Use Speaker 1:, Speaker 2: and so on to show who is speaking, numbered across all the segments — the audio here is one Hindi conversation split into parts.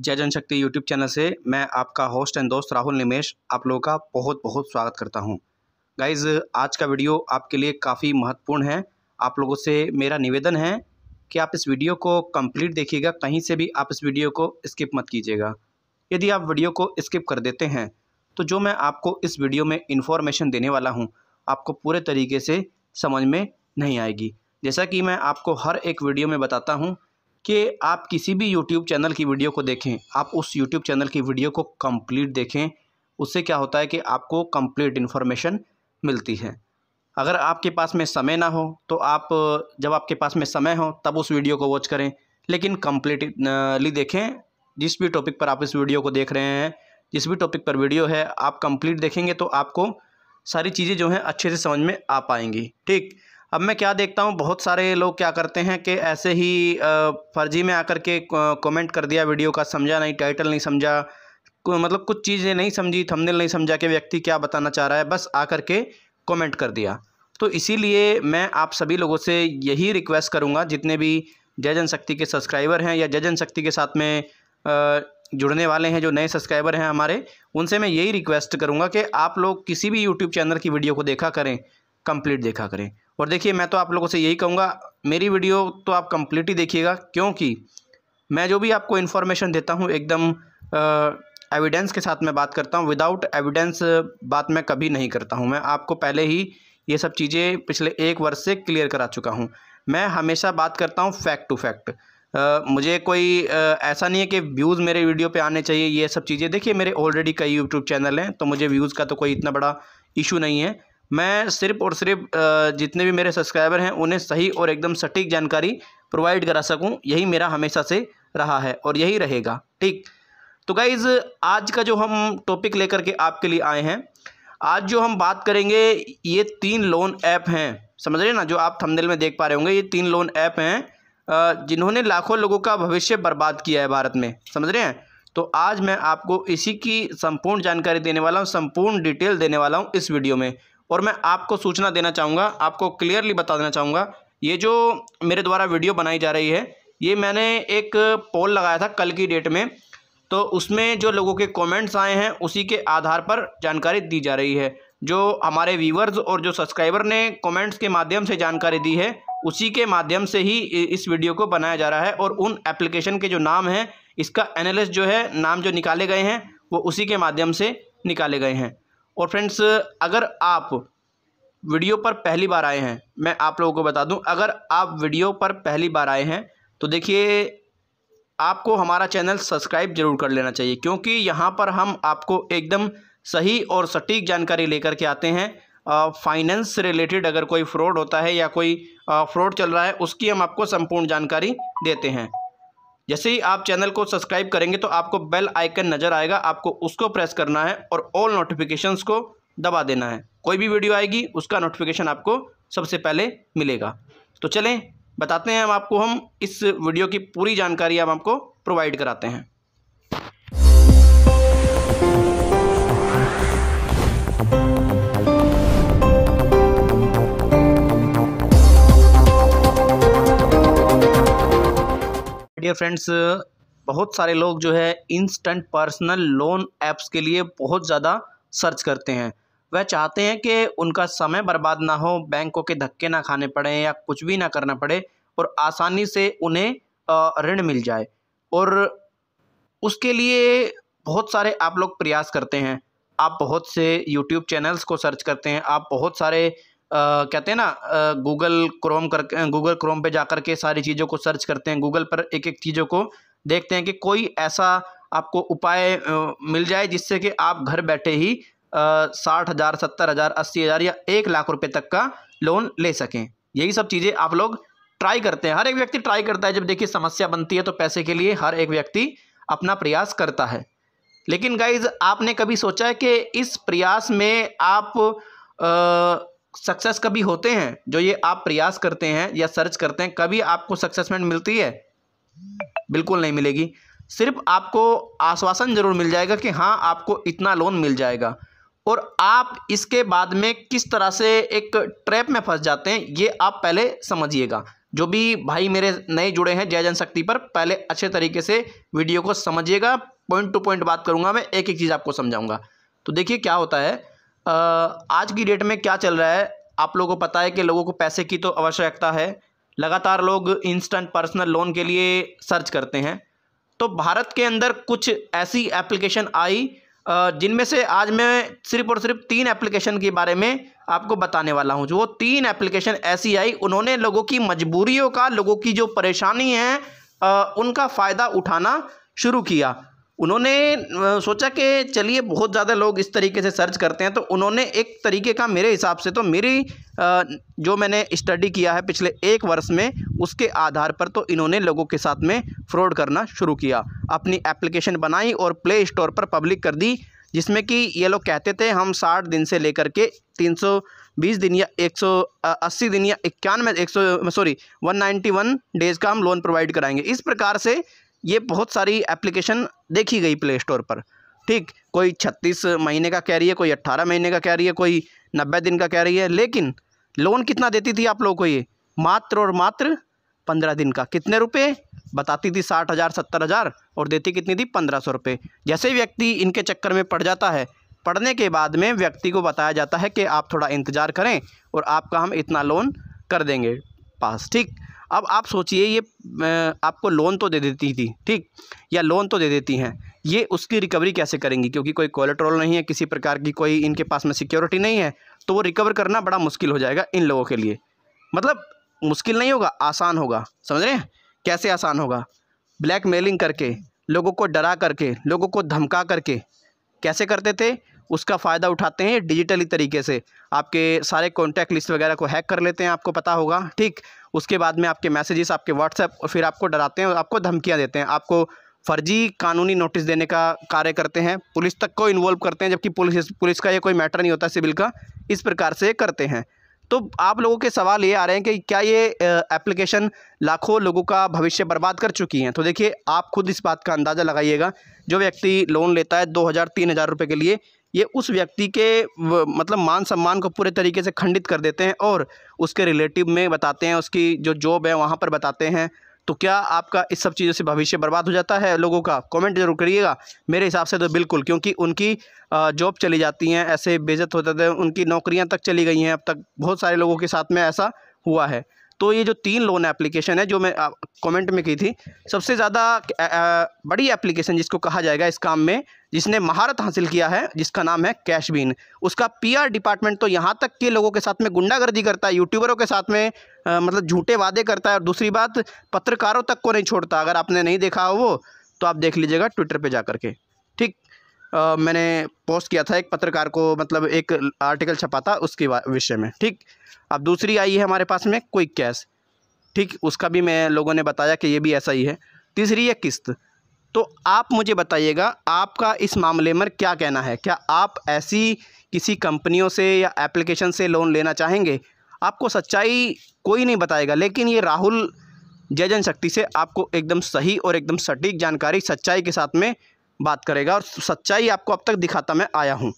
Speaker 1: जय जनशक्ति यूट्यूब चैनल से मैं आपका होस्ट एंड दोस्त राहुल निमेश आप लोगों का बहुत बहुत स्वागत करता हूं गाइज़ आज का वीडियो आपके लिए काफ़ी महत्वपूर्ण है आप लोगों से मेरा निवेदन है कि आप इस वीडियो को कंप्लीट देखिएगा कहीं से भी आप इस वीडियो को स्किप मत कीजिएगा यदि आप वीडियो को स्किप कर देते हैं तो जो मैं आपको इस वीडियो में इन्फॉर्मेशन देने वाला हूँ आपको पूरे तरीके से समझ में नहीं आएगी जैसा कि मैं आपको हर एक वीडियो में बताता हूँ कि आप किसी भी यूट्यूब चैनल की वीडियो को देखें आप उस यूट्यूब चैनल की वीडियो को कंप्लीट देखें उससे क्या होता है कि आपको कंप्लीट इन्फॉर्मेशन मिलती है अगर आपके पास में समय ना हो तो आप जब आपके पास में समय हो तब उस वीडियो को वॉच करें लेकिन कम्प्लीटली देखें जिस भी टॉपिक पर आप इस वीडियो को देख रहे हैं जिस भी टॉपिक पर वीडियो है आप कंप्लीट देखेंगे तो आपको सारी चीज़ें जो हैं अच्छे से समझ में आ पाएंगी ठीक अब मैं क्या देखता हूँ बहुत सारे लोग क्या करते हैं कि ऐसे ही फर्जी में आकर के कमेंट कर दिया वीडियो का समझा नहीं टाइटल नहीं समझा मतलब कुछ चीज़ें नहीं समझी थंबनेल नहीं समझा कि व्यक्ति क्या बताना चाह रहा है बस आकर के कमेंट कर दिया तो इसीलिए मैं आप सभी लोगों से यही रिक्वेस्ट करूँगा जितने भी जय शक्ति के सब्सक्राइबर हैं या जय शक्ति के साथ में जुड़ने वाले हैं जो नए सब्सक्राइबर हैं हमारे उनसे मैं यही रिक्वेस्ट करूँगा कि आप लोग किसी भी यूट्यूब चैनल की वीडियो को देखा करें कंप्लीट देखा करें और देखिए मैं तो आप लोगों से यही कहूँगा मेरी वीडियो तो आप कंप्लीट ही देखिएगा क्योंकि मैं जो भी आपको इन्फॉर्मेशन देता हूँ एकदम एविडेंस के साथ मैं बात करता हूँ विदाउट एविडेंस बात मैं कभी नहीं करता हूँ मैं आपको पहले ही ये सब चीज़ें पिछले एक वर्ष से क्लियर करा चुका हूँ मैं हमेशा बात करता हूँ फैक्ट टू फैक्ट मुझे कोई uh, ऐसा नहीं है कि व्यूज़ मेरे वीडियो पे आने चाहिए ये सब चीज़ें देखिए मेरे ऑलरेडी कई यूट्यूब चैनल हैं तो मुझे व्यूज़ का तो कोई इतना बड़ा इशू नहीं है मैं सिर्फ़ और सिर्फ जितने भी मेरे सब्सक्राइबर हैं उन्हें सही और एकदम सटीक जानकारी प्रोवाइड करा सकूं यही मेरा हमेशा से रहा है और यही रहेगा ठीक तो गाइज़ आज का जो हम टॉपिक लेकर के आपके लिए आए हैं आज जो हम बात करेंगे ये तीन लोन ऐप हैं समझ रहे ना जो आप थमदेल में देख पा रहे होंगे ये तीन लोन ऐप हैं जिन्होंने लाखों लोगों का भविष्य बर्बाद किया है भारत में समझ रहे हैं तो आज मैं आपको इसी की संपूर्ण जानकारी देने वाला हूँ संपूर्ण डिटेल देने वाला हूँ इस वीडियो में और मैं आपको सूचना देना चाहूँगा आपको क्लियरली बता देना चाहूँगा ये जो मेरे द्वारा वीडियो बनाई जा रही है ये मैंने एक पोल लगाया था कल की डेट में तो उसमें जो लोगों के कमेंट्स आए हैं उसी के आधार पर जानकारी दी जा रही है जो हमारे व्यूवर्स और जो सब्सक्राइबर ने कमेंट्स के माध्यम से जानकारी दी है उसी के माध्यम से ही इस वीडियो को बनाया जा रहा है और उन एप्लीकेशन के जो नाम हैं इसका एनालिस जो है नाम जो निकाले गए हैं वो उसी के माध्यम से निकाले गए हैं और फ्रेंड्स अगर आप वीडियो पर पहली बार आए हैं मैं आप लोगों को बता दूं अगर आप वीडियो पर पहली बार आए हैं तो देखिए आपको हमारा चैनल सब्सक्राइब जरूर कर लेना चाहिए क्योंकि यहाँ पर हम आपको एकदम सही और सटीक जानकारी लेकर के आते हैं फाइनेंस से रिलेटेड अगर कोई फ्रॉड होता है या कोई फ्रॉड चल रहा है उसकी हम आपको संपूर्ण जानकारी देते हैं जैसे ही आप चैनल को सब्सक्राइब करेंगे तो आपको बेल आइकन नज़र आएगा आपको उसको प्रेस करना है और ऑल नोटिफिकेशंस को दबा देना है कोई भी वीडियो आएगी उसका नोटिफिकेशन आपको सबसे पहले मिलेगा तो चलें बताते हैं हम आपको हम इस वीडियो की पूरी जानकारी हम आपको प्रोवाइड कराते हैं डियर फ्रेंड्स बहुत सारे लोग जो है इंस्टेंट पर्सनल लोन ऐप्स के लिए बहुत ज़्यादा सर्च करते हैं वह चाहते हैं कि उनका समय बर्बाद ना हो बैंकों के धक्के ना खाने पड़े या कुछ भी ना करना पड़े और आसानी से उन्हें ऋण मिल जाए और उसके लिए बहुत सारे आप लोग प्रयास करते हैं आप बहुत से यूट्यूब चैनल्स को सर्च करते हैं आप बहुत सारे कहते हैं ना गूगल क्रोम करके गूगल क्रोम पे जा के सारी चीज़ों को सर्च करते हैं गूगल पर एक एक चीज़ों को देखते हैं कि कोई ऐसा आपको उपाय मिल जाए जिससे कि आप घर बैठे ही साठ हज़ार सत्तर हज़ार अस्सी हज़ार या एक लाख रुपए तक का लोन ले सकें यही सब चीज़ें आप लोग ट्राई करते हैं हर एक व्यक्ति ट्राई करता है जब देखिए समस्या बनती है तो पैसे के लिए हर एक व्यक्ति अपना प्रयास करता है लेकिन गाइज आपने कभी सोचा है कि इस प्रयास में आप आ, सक्सेस कभी होते हैं जो ये आप प्रयास करते हैं या सर्च करते हैं कभी आपको सक्सेसमेंट मिलती है बिल्कुल नहीं मिलेगी सिर्फ आपको आश्वासन ज़रूर मिल जाएगा कि हाँ आपको इतना लोन मिल जाएगा और आप इसके बाद में किस तरह से एक ट्रैप में फंस जाते हैं ये आप पहले समझिएगा जो भी भाई मेरे नए जुड़े हैं जय जनशक्ति पर पहले अच्छे तरीके से वीडियो को समझिएगा पॉइंट टू पॉइंट बात करूंगा मैं एक एक चीज़ आपको समझाऊंगा तो देखिए क्या होता है आज की डेट में क्या चल रहा है आप लोगों को पता है कि लोगों को पैसे की तो आवश्यकता है लगातार लोग इंस्टेंट पर्सनल लोन के लिए सर्च करते हैं तो भारत के अंदर कुछ ऐसी एप्लीकेशन आई जिनमें से आज मैं सिर्फ और सिर्फ तीन एप्लीकेशन के बारे में आपको बताने वाला हूँ जो वो तीन एप्लीकेशन ऐसी आई उन्होंने लोगों की मजबूरियों का लोगों की जो परेशानी है उनका फ़ायदा उठाना शुरू किया उन्होंने सोचा कि चलिए बहुत ज़्यादा लोग इस तरीके से सर्च करते हैं तो उन्होंने एक तरीके का मेरे हिसाब से तो मेरी जो मैंने स्टडी किया है पिछले एक वर्ष में उसके आधार पर तो इन्होंने लोगों के साथ में फ्रॉड करना शुरू किया अपनी एप्लीकेशन बनाई और प्ले स्टोर पर पब्लिक कर दी जिसमें कि ये लोग कहते थे हम साठ दिन से लेकर के तीन सौ बीस दिन या एक सौ अस्सी दिन या इक्यानवे एक सौ sorry one ninety one days का हम लोन प्रोवाइड कराएंगे इस प्रकार से ये बहुत सारी एप्लीकेशन देखी गई प्ले स्टोर पर ठीक कोई छत्तीस महीने का कह रही है कोई अट्ठारह महीने का कह रही है कोई नब्बे दिन का कह रही है लेकिन लोन कितना देती थी आप लोगों को ये मात्र और मात्र पंद्रह दिन का कितने रुपए बताती थी साठ हज़ार सत्तर हज़ार और देती कितनी थी पंद्रह सौ रुपये जैसे व्यक्ति इनके चक्कर में पड़ जाता है पढ़ने के बाद में व्यक्ति को बताया जाता है कि आप थोड़ा इंतज़ार करें और आपका हम इतना लोन कर देंगे पास ठीक अब आप सोचिए ये आपको लोन तो दे देती थी ठीक या लोन तो दे देती हैं ये उसकी रिकवरी कैसे करेंगी क्योंकि कोई कोलेट्रोल नहीं है किसी प्रकार की कोई इनके पास में सिक्योरिटी नहीं है तो वो रिकवर करना बड़ा मुश्किल हो जाएगा इन लोगों के लिए मतलब मुश्किल नहीं होगा आसान होगा समझ रहे हैं कैसे आसान होगा ब्लैक मेलिंग करके लोगों को डरा करके लोगों को धमका करके कैसे करते थे उसका फ़ायदा उठाते हैं डिजिटली तरीके से आपके सारे कॉन्टैक्ट लिस्ट वगैरह को हैक कर लेते हैं आपको पता होगा ठीक उसके बाद में आपके मैसेजेस आपके व्हाट्सएप और फिर आपको डराते हैं और आपको धमकियाँ देते हैं आपको फर्जी कानूनी नोटिस देने का कार्य करते हैं पुलिस तक को इन्वॉल्व करते हैं जबकि पुलिस पुलिस का ये कोई मैटर नहीं होता सिविल का इस प्रकार से करते हैं तो आप लोगों के सवाल ये आ रहे हैं कि क्या ये एप्लीकेशन लाखों लोगों का भविष्य बर्बाद कर चुकी हैं तो देखिए आप खुद इस बात का अंदाज़ा लगाइएगा जो व्यक्ति लोन लेता है दो हज़ार तीन हज़ार रुपये के लिए ये उस व्यक्ति के मतलब मान सम्मान को पूरे तरीके से खंडित कर देते हैं और उसके रिलेटिव में बताते हैं उसकी जो जॉब है वहाँ पर बताते हैं तो क्या आपका इस सब चीज़ों से भविष्य बर्बाद हो जाता है लोगों का कमेंट जरूर करिएगा मेरे हिसाब से तो बिल्कुल क्योंकि उनकी जॉब चली जाती हैं ऐसे बेजत होते थे उनकी नौकरियां तक चली गई हैं अब तक बहुत सारे लोगों के साथ में ऐसा हुआ है तो ये जो तीन लोन एप्लीकेशन है जो मैं कमेंट में की थी सबसे ज़्यादा बड़ी एप्लीकेशन जिसको कहा जाएगा इस काम में जिसने महारत हासिल किया है जिसका नाम है कैशबीन उसका पीआर डिपार्टमेंट तो यहाँ तक के लोगों के साथ में गुंडागर्दी करता है यूट्यूबरों के साथ में आ, मतलब झूठे वादे करता है और दूसरी बात पत्रकारों तक को नहीं छोड़ता अगर आपने नहीं देखा हो वो तो आप देख लीजिएगा ट्विटर पर जा के ठीक आ, मैंने पोस्ट किया था एक पत्रकार को मतलब एक आर्टिकल छपा था उसके विषय में ठीक अब दूसरी आई है हमारे पास में क्विक कैश ठीक उसका भी मैं लोगों ने बताया कि ये भी ऐसा ही है तीसरी है किस्त तो आप मुझे बताइएगा आपका इस मामले में क्या कहना है क्या आप ऐसी किसी कंपनियों से या एप्लीकेशन से लोन लेना चाहेंगे आपको सच्चाई कोई नहीं बताएगा लेकिन ये राहुल जय जनशक्ति से आपको एकदम सही और एकदम सटीक जानकारी सच्चाई के साथ में बात करेगा और सच्चाई आपको अब तक दिखाता मैं आया हूँ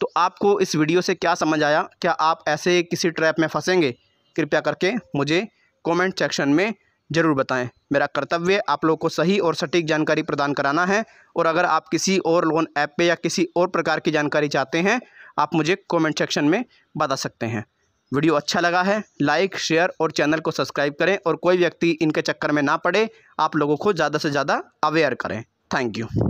Speaker 1: तो आपको इस वीडियो से क्या समझ आया क्या आप ऐसे किसी ट्रैप में फंसेंगे कृपया करके मुझे कमेंट सेक्शन में ज़रूर बताएं मेरा कर्तव्य आप लोगों को सही और सटीक जानकारी प्रदान कराना है और अगर आप किसी और लोन ऐप पे या किसी और प्रकार की जानकारी चाहते हैं आप मुझे कमेंट सेक्शन में बता सकते हैं वीडियो अच्छा लगा है लाइक शेयर और चैनल को सब्सक्राइब करें और कोई व्यक्ति इनके चक्कर में ना पड़े आप लोगों को ज़्यादा से ज़्यादा अवेयर करें थैंक यू